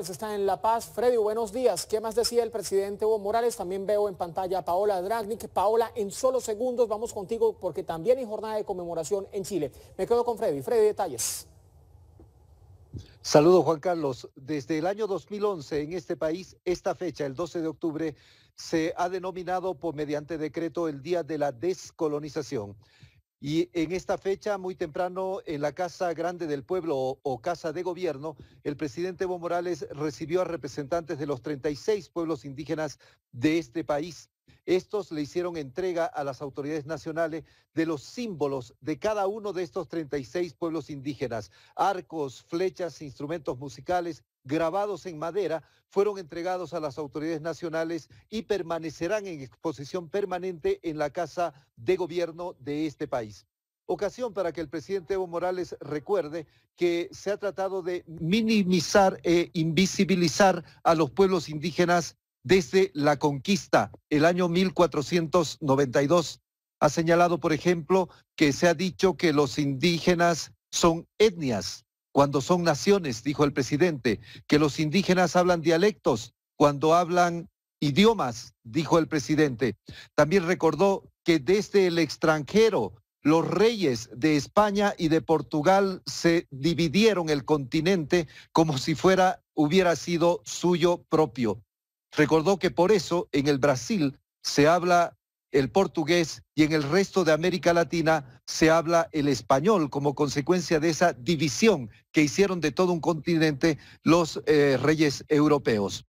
Está en La Paz. Freddy, buenos días. ¿Qué más decía el presidente Evo Morales? También veo en pantalla a Paola Dragnik. Paola, en solo segundos vamos contigo porque también hay jornada de conmemoración en Chile. Me quedo con Freddy. Freddy, detalles. saludo Juan Carlos. Desde el año 2011 en este país, esta fecha, el 12 de octubre, se ha denominado por mediante decreto el Día de la Descolonización. Y en esta fecha, muy temprano, en la Casa Grande del Pueblo o, Casa de Gobierno, el presidente Evo Morales recibió a representantes de los 36 pueblos indígenas de este país. Estos le hicieron entrega a las autoridades nacionales de los símbolos de cada uno de estos 36 pueblos indígenas. Arcos, flechas, instrumentos musicales, grabados en madera fueron entregados a las autoridades nacionales y permanecerán en exposición permanente en la Casa de Gobierno de este país. Ocasión para que el presidente Evo Morales recuerde que se ha tratado de minimizar e invisibilizar a los pueblos indígenas desde la conquista, el año 1492. Ha señalado, por ejemplo, que se ha dicho que los indígenas son etnias cuando son naciones, dijo el presidente, que los indígenas hablan dialectos cuando hablan idiomas, dijo el presidente. También recordó que desde el extranjero los reyes de España y de Portugal se dividieron el continente como si fuera hubiera sido suyo propio. Recordó que por eso en el Brasil se habla el portugués y en el resto de América Latina se habla el español como consecuencia de esa división que hicieron de todo un continente los eh, reyes europeos.